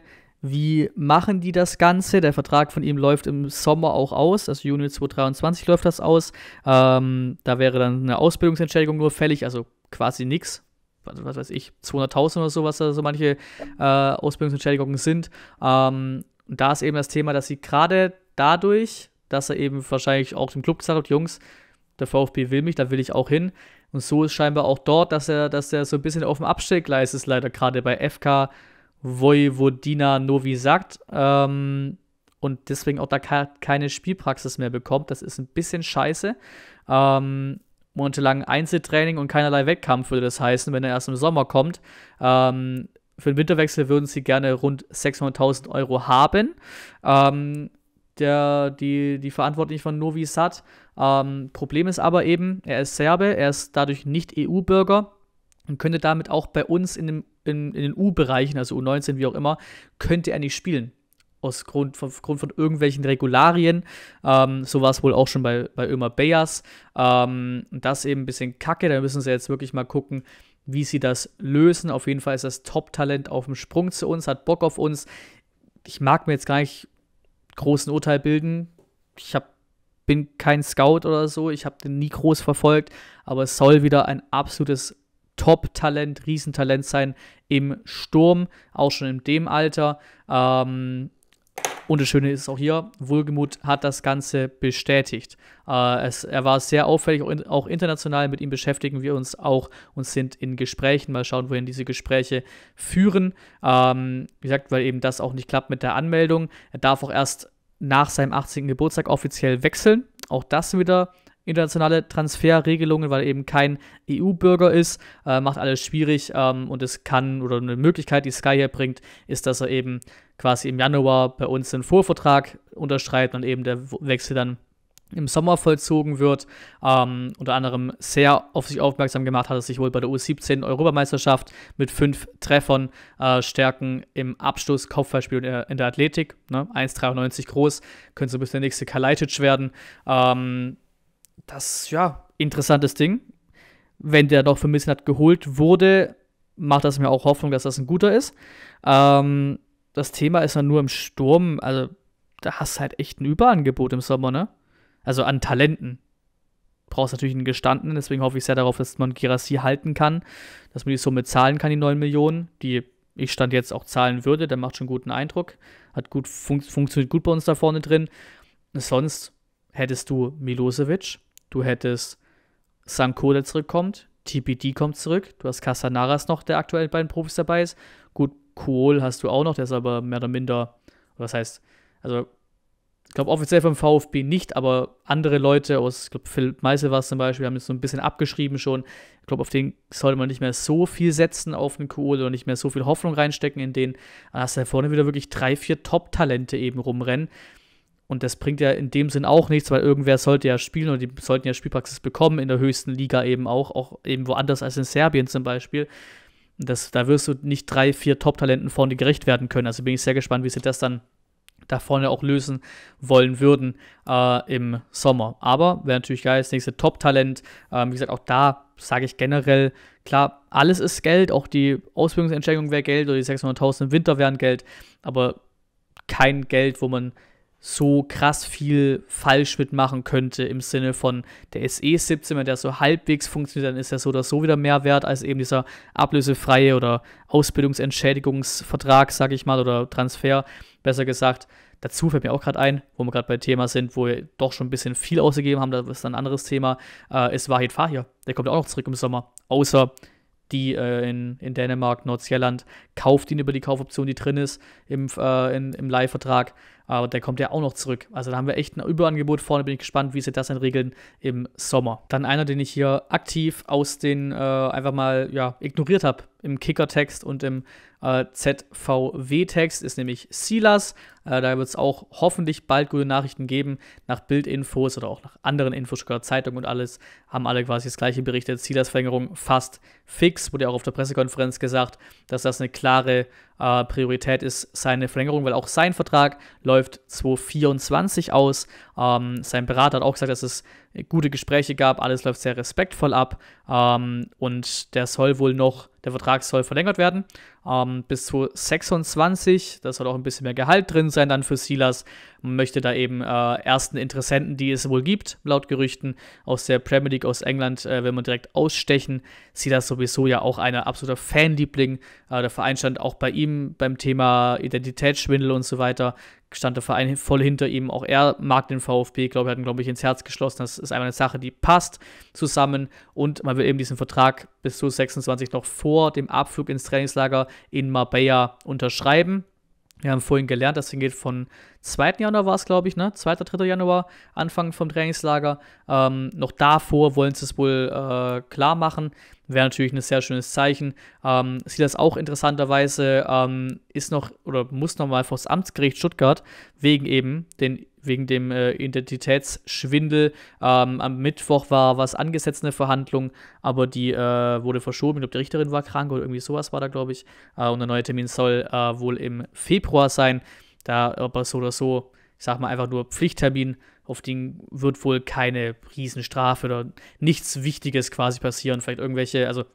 S1: wie machen die das Ganze? Der Vertrag von ihm läuft im Sommer auch aus, also Juni 2023 läuft das aus. Ähm, da wäre dann eine Ausbildungsentschädigung nur fällig, also quasi nichts. Also was, was weiß ich, 200.000 oder so, was da so manche äh, Ausbildungsentschädigungen sind. Ähm, und da ist eben das Thema, dass sie gerade dadurch, dass er eben wahrscheinlich auch dem Club gesagt hat, Jungs, der VfB will mich, da will ich auch hin. Und so ist scheinbar auch dort, dass er, dass er so ein bisschen auf dem Abstellgleis ist, leider gerade bei FK Vojvodina Novi Sagt ähm, und deswegen auch da keine Spielpraxis mehr bekommt. Das ist ein bisschen scheiße. Ähm, monatelang Einzeltraining und keinerlei Wettkampf würde das heißen, wenn er erst im Sommer kommt. Ähm, für den Winterwechsel würden sie gerne rund 600.000 Euro haben. Ähm, der, die, die Verantwortlichen von Novi Sad. Ähm, Problem ist aber eben, er ist Serbe, er ist dadurch nicht EU-Bürger und könnte damit auch bei uns in dem in, in den U-Bereichen, also U19, wie auch immer, könnte er nicht spielen. Aus Grund, von, Grund von irgendwelchen Regularien. Ähm, so war es wohl auch schon bei, bei Ömer Bayers. Ähm, das eben ein bisschen kacke. Da müssen sie jetzt wirklich mal gucken, wie sie das lösen. Auf jeden Fall ist das Top-Talent auf dem Sprung zu uns, hat Bock auf uns. Ich mag mir jetzt gar nicht großen Urteil bilden. Ich hab, bin kein Scout oder so, ich habe den nie groß verfolgt, aber es soll wieder ein absolutes Top-Talent, Riesentalent sein im Sturm, auch schon in dem Alter. Ähm, und das Schöne ist auch hier, Wohlgemuth hat das Ganze bestätigt. Äh, es, er war sehr auffällig, auch, in, auch, international. Mit ihm beschäftigen wir uns auch und sind in Gesprächen. Mal schauen, wohin diese Gespräche führen. Ähm, wie gesagt, weil eben das auch nicht klappt mit der Anmeldung. Er darf auch erst nach seinem 18. Geburtstag offiziell wechseln. Auch das wieder internationale Transferregelungen, weil er eben kein EU-Bürger ist, äh, macht alles schwierig ähm, und es kann oder eine Möglichkeit, die Sky bringt, ist, dass er eben quasi im Januar bei uns den Vorvertrag unterschreibt und eben der Wechsel dann im Sommer vollzogen wird. Ähm, unter anderem sehr auf sich aufmerksam gemacht hat er sich wohl bei der U17-Europameisterschaft mit fünf Treffern äh, Stärken im Abschluss, Kopfballspiel äh, in der Athletik. Ne? 1,93 groß, könnte so ein bisschen der nächste Kalajdzic werden. Ähm, das, ja, interessantes Ding. Wenn der noch für Misnat geholt wurde, macht das mir auch Hoffnung, dass das ein guter ist. Ähm, das Thema ist dann nur im Sturm, also da hast du halt echt ein Überangebot im Sommer, ne? Also an Talenten. Brauchst natürlich einen gestandenen, deswegen hoffe ich sehr darauf, dass man Girassi halten kann, dass man die Summe zahlen kann, die 9 Millionen, die ich stand jetzt auch zahlen würde, der macht schon guten Eindruck, hat gut fun funktioniert gut bei uns da vorne drin. Sonst hättest du Milosevic, du hättest Sanko, der zurückkommt, TPD kommt zurück, du hast Casanaras noch, der aktuell bei den Profis dabei ist. Gut, Kohl hast du auch noch, der ist aber mehr oder minder, was heißt, also ich glaube offiziell vom VfB nicht, aber andere Leute aus, ich glaube Philipp Meisel war es zum Beispiel, haben es so ein bisschen abgeschrieben schon. Ich glaube, auf den sollte man nicht mehr so viel setzen auf den Kohl oder nicht mehr so viel Hoffnung reinstecken in den. Dann hast du da vorne wieder wirklich drei, vier Top-Talente eben rumrennen. Und das bringt ja in dem Sinn auch nichts, weil irgendwer sollte ja spielen und die sollten ja Spielpraxis bekommen in der höchsten Liga eben auch, auch eben woanders als in Serbien zum Beispiel. Das, da wirst du nicht drei, vier Top-Talenten vorne gerecht werden können. Also bin ich sehr gespannt, wie sie das dann da vorne auch lösen wollen würden äh, im Sommer. Aber wäre natürlich geil, das nächste Top-Talent. Ähm, wie gesagt, auch da sage ich generell, klar, alles ist Geld, auch die Ausbildungsentschädigung wäre Geld oder die 600.000 im Winter wären Geld, aber kein Geld, wo man so krass viel falsch mitmachen könnte im Sinne von, der se eh 17, wenn der so halbwegs funktioniert, dann ist er so oder so wieder mehr wert als eben dieser ablösefreie oder Ausbildungsentschädigungsvertrag, sag ich mal, oder Transfer, besser gesagt. Dazu fällt mir auch gerade ein, wo wir gerade bei Thema sind, wo wir doch schon ein bisschen viel ausgegeben haben, das ist ein anderes Thema, äh, ist Wahid Fahir. Der kommt auch noch zurück im Sommer. Außer die äh, in, in Dänemark, Nordsjelland, kauft ihn über die Kaufoption, die drin ist im, äh, im Leihvertrag. vertrag aber der kommt ja auch noch zurück. Also da haben wir echt ein Überangebot vorne. Bin ich gespannt, wie sie das entregeln im Sommer. Dann einer, den ich hier aktiv aus den äh, einfach mal ja, ignoriert habe im Kicker-Text und im äh, ZVW-Text ist nämlich Silas. Äh, da wird es auch hoffentlich bald gute Nachrichten geben. Nach Bildinfos oder auch nach anderen Infos, sogar Zeitung und alles, haben alle quasi das gleiche berichtet. Silas-Verlängerung fast fix. Wurde ja auch auf der Pressekonferenz gesagt, dass das eine klare äh, Priorität ist seine Verlängerung, weil auch sein Vertrag läuft 2024 aus. Ähm, sein Berater hat auch gesagt, dass es gute Gespräche gab, alles läuft sehr respektvoll ab ähm, und der soll wohl noch, der Vertrag soll verlängert werden ähm, bis zu 26. Da soll auch ein bisschen mehr Gehalt drin sein dann für Silas. Man möchte da eben äh, ersten Interessenten, die es wohl gibt, laut Gerüchten aus der Premier League aus England, äh, will man direkt ausstechen. Silas sowieso ja auch ein absoluter Fanliebling. Äh, der Verein stand auch bei ihm beim Thema Identitätsschwindel und so weiter stand der Verein voll hinter ihm. Auch er mag den VfB, glaube ich, hat ihn, glaube ich, ins Herz geschlossen. Das ist einfach eine Sache, die passt zusammen und man will eben diesen Vertrag bis zu 26 noch vor dem Abflug ins Trainingslager in Marbella unterschreiben. Wir haben vorhin gelernt, das Ding geht von 2. Januar war es, glaube ich, ne? 2. 3. Januar, Anfang vom Trainingslager. Ähm, noch davor wollen sie es wohl äh, klar machen. Wäre natürlich ein sehr schönes Zeichen. Ähm, sieht das auch interessanterweise, ähm, ist noch oder muss nochmal vor das Amtsgericht Stuttgart wegen eben den wegen dem äh, Identitätsschwindel. Ähm, am Mittwoch war was angesetzt, eine Verhandlung, aber die äh, wurde verschoben. Ich glaube, die Richterin war krank oder irgendwie sowas war da, glaube ich. Äh, und der neue Termin soll äh, wohl im Februar sein. Da aber so oder so, ich sag mal einfach nur Pflichttermin, auf den wird wohl keine Riesenstrafe oder nichts Wichtiges quasi passieren. Vielleicht irgendwelche, also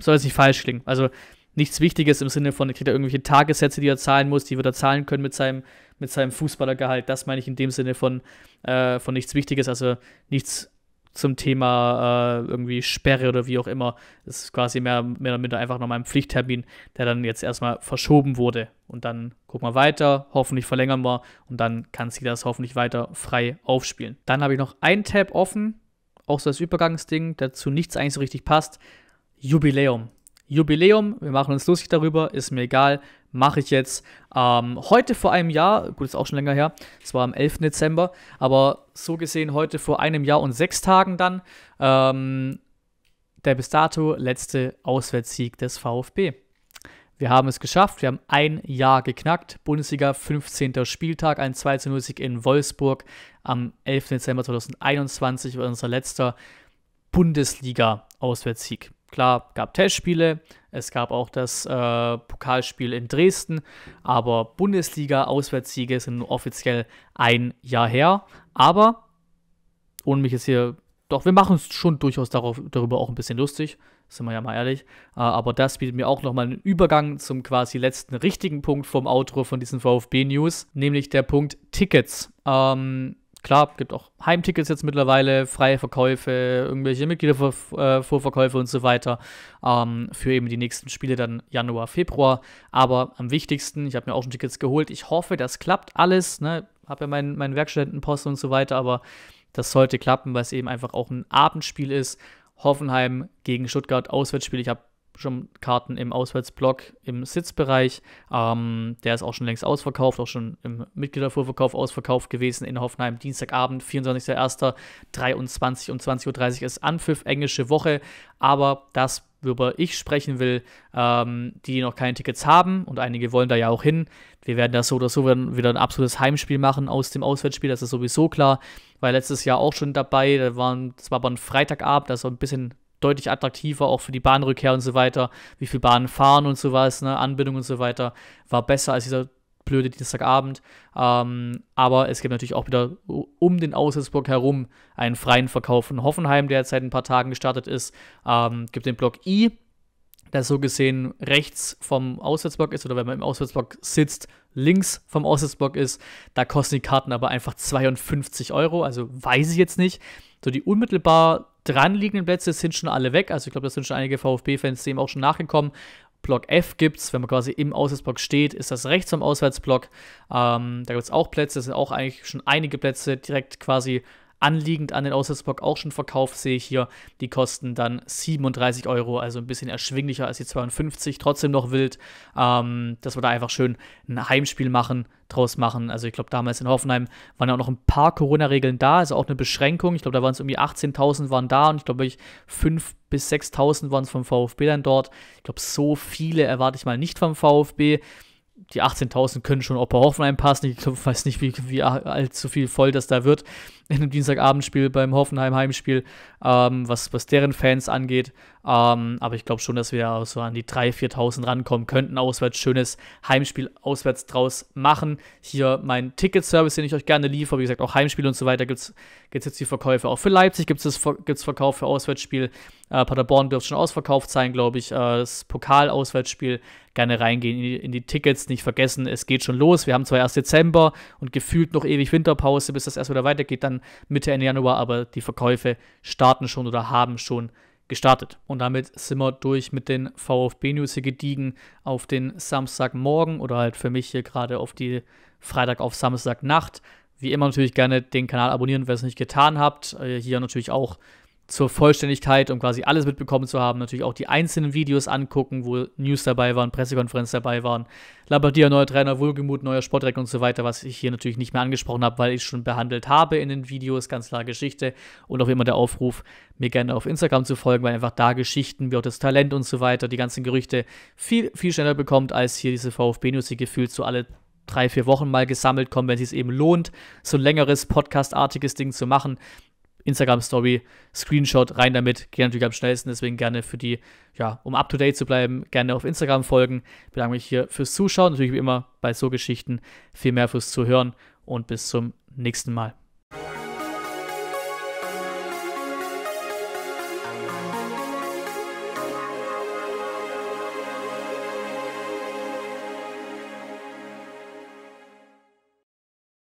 S1: soll es nicht falsch klingen. Also nichts Wichtiges im Sinne von, er kriegt er irgendwelche Tagessätze, die er zahlen muss, die wird er zahlen können mit seinem mit seinem Fußballergehalt. Das meine ich in dem Sinne von, äh, von nichts Wichtiges, also nichts zum Thema äh, irgendwie Sperre oder wie auch immer. Das ist quasi mehr, mehr oder minder einfach nochmal ein Pflichttermin, der dann jetzt erstmal verschoben wurde. Und dann gucken wir weiter, hoffentlich verlängern wir und dann kann sich das hoffentlich weiter frei aufspielen. Dann habe ich noch ein Tab offen, auch so das Übergangsding, dazu nichts eigentlich so richtig passt. Jubiläum. Jubiläum, wir machen uns lustig darüber, ist mir egal mache ich jetzt. Ähm, heute vor einem Jahr, gut, ist auch schon länger her, es war am 11. Dezember, aber so gesehen heute vor einem Jahr und sechs Tagen dann, ähm, der bis dato letzte Auswärtssieg des VfB. Wir haben es geschafft, wir haben ein Jahr geknackt. Bundesliga 15. Spieltag, ein 2 0 Sieg in Wolfsburg am 11. Dezember 2021 war unser letzter Bundesliga-Auswärtssieg. Klar, gab Testspiele, es gab auch das äh, Pokalspiel in Dresden, aber Bundesliga-Auswärtssiege sind offiziell ein Jahr her. Aber, ohne mich jetzt hier, doch, wir machen uns schon durchaus darauf, darüber auch ein bisschen lustig, sind wir ja mal ehrlich. Äh, aber das bietet mir auch nochmal einen Übergang zum quasi letzten richtigen Punkt vom Outro von diesen VfB-News, nämlich der Punkt Tickets. Ähm, klar, gibt auch Heimtickets jetzt mittlerweile, freie Verkäufe, irgendwelche Mitgliedervorverkäufe und so weiter ähm, für eben die nächsten Spiele dann Januar, Februar. Aber am wichtigsten, ich habe mir auch schon Tickets geholt. Ich hoffe, das klappt alles. Ne? Habe ja meinen mein Werkstudentenpost und so weiter, aber das sollte klappen, weil es eben einfach auch ein Abendspiel ist. Hoffenheim gegen Stuttgart, Auswärtsspiel. Ich habe schon Karten im Auswärtsblock im Sitzbereich. Ähm, der ist auch schon längst ausverkauft, auch schon im Mitgliedervorverkauf ausverkauft gewesen in Hoffenheim. Dienstagabend, 24.01.23 23 um 20.30 Uhr ist Anpfiff, englische Woche. Aber das, worüber ich sprechen will, ähm, die noch keine Tickets haben und einige wollen da ja auch hin. Wir werden das so oder so wieder ein absolutes Heimspiel machen aus dem Auswärtsspiel, das ist sowieso klar. Weil letztes Jahr auch schon dabei, da waren, das war aber ein Freitagabend, also ein bisschen deutlich attraktiver, auch für die Bahnrückkehr und so weiter, wie viel Bahnen fahren und sowas, ne, Anbindung und so weiter, war besser als dieser blöde Dienstagabend. Ähm, aber es gibt natürlich auch wieder um den Auswärtsblock herum einen freien Verkauf von Hoffenheim, der jetzt seit ein paar Tagen gestartet ist. Ähm, gibt den Block I, der so gesehen rechts vom Auswärtsblock ist oder wenn man im Auswärtsblock sitzt, links vom Auswärtsblock ist. Da kosten die Karten aber einfach 52 Euro, also weiß ich jetzt nicht. So die unmittelbar dran liegenden Plätze sind schon alle weg. Also ich glaube, da sind schon einige VfB-Fans dem auch schon nachgekommen. Block F gibt es, wenn man quasi im Auswärtsblock steht, ist das rechts vom Auswärtsblock. Ähm, da gibt es auch Plätze, das sind auch eigentlich schon einige Plätze direkt quasi Anliegend an den Aussichtsblock auch schon verkauft, sehe ich hier. Die kosten dann 37 Euro, also ein bisschen erschwinglicher als die 52. Trotzdem noch wild, ähm, dass wir da einfach schön ein Heimspiel machen, draus machen. Also ich glaube, damals in Hoffenheim waren ja auch noch ein paar Corona-Regeln da, also auch eine Beschränkung. Ich glaube, da waren es irgendwie 18.000 waren da und ich glaube, ich 5 bis 6.000 waren es vom VfB dann dort. Ich glaube, so viele erwarte ich mal nicht vom VfB die 18.000 können schon auch bei Hoffenheim passen. Ich glaub, weiß nicht, wie, wie allzu viel voll das da wird in einem Dienstagabendspiel beim Hoffenheim Heimspiel, ähm, was, was deren Fans angeht. Ähm, aber ich glaube schon, dass wir so an die 3.000, 4.000 rankommen könnten. Auswärts schönes Heimspiel auswärts draus machen. Hier mein Ticketservice, den ich euch gerne liefere. Wie gesagt, auch Heimspiel und so weiter gibt es jetzt die Verkäufe. Auch für Leipzig gibt es gibt's Verkauf für Auswärtsspiel. Äh, Paderborn dürfte schon ausverkauft sein, glaube ich. Äh, das Pokal-Auswärtsspiel gerne reingehen in die, in die Tickets. Nicht vergessen, es geht schon los. Wir haben zwar erst Dezember und gefühlt noch ewig Winterpause, bis das erst wieder weitergeht, dann Mitte, Ende Januar, aber die Verkäufe starten schon oder haben schon gestartet. Und damit sind wir durch mit den VfB-News hier gediegen auf den Samstagmorgen oder halt für mich hier gerade auf die Freitag auf Samstagnacht. Wie immer natürlich gerne den Kanal abonnieren, wer es nicht getan habt. Äh, hier natürlich auch zur Vollständigkeit, um quasi alles mitbekommen zu haben, natürlich auch die einzelnen Videos angucken, wo News dabei waren, Pressekonferenz dabei waren, Labadia, neuer Trainer, Wohlgemut, neuer Sportdirektor und so weiter, was ich hier natürlich nicht mehr angesprochen habe, weil ich schon behandelt habe in den Videos, ganz klar Geschichte und auch immer der Aufruf, mir gerne auf Instagram zu folgen, weil einfach da Geschichten, wie auch das Talent und so weiter, die ganzen Gerüchte viel, viel schneller bekommt, als hier diese VfB-News, die gefühlt so alle drei, vier Wochen mal gesammelt kommen, wenn es sich eben lohnt, so ein längeres podcastartiges Ding zu machen. Instagram-Story, Screenshot, rein damit. Geht natürlich am schnellsten, deswegen gerne für die, ja, um up-to-date zu bleiben, gerne auf Instagram folgen. ich Bedanke mich hier fürs Zuschauen, natürlich wie immer bei so Geschichten. Viel mehr fürs Zuhören und bis zum nächsten Mal.